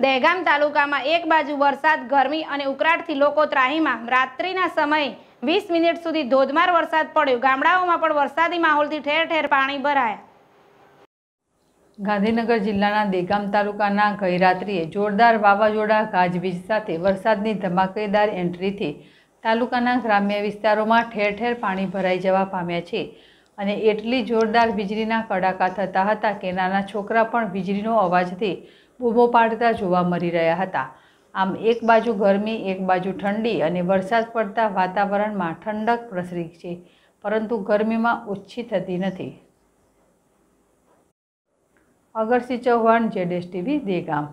દહેગામ તાલુકામાં એક બાજુ વરસાદ ગરમી અને ઉકળાટથી લોકો ત્રાહીમાં રાત્રિના સમયે વીસ મિનિટ સુધી ધોધમાર વરસાદ પડ્યો ગામડાઓમાં પણ વરસાદી માહોલથી ઠેર ઠેર પાણી ભરાયા ગાંધીનગર જિલ્લાના દેગામ તાલુકાના ગઈ જોરદાર વાવાઝોડા ગાજવીજ સાથે વરસાદની ધમાકેદાર એન્ટ્રીથી તાલુકાના ગ્રામ્ય વિસ્તારોમાં ઠેર ઠેર પાણી ભરાઈ જવા પામ્યા છે અને એટલી જોરદાર વીજળીના કડાકા થતા હતા કે નાના છોકરા પણ વીજળીનો અવાજથી બૂમો પાડતા જોવા મળી રહ્યા હતા આમ એક બાજુ ગરમી એક બાજુ ઠંડી અને વરસાદ પડતા વાતાવરણમાં ઠંડક પ્રસરી છે પરંતુ ગરમીમાં ઓછી થતી નથી અગરસિંહ ચૌહાણ જેડેશ ટીવી દેગામ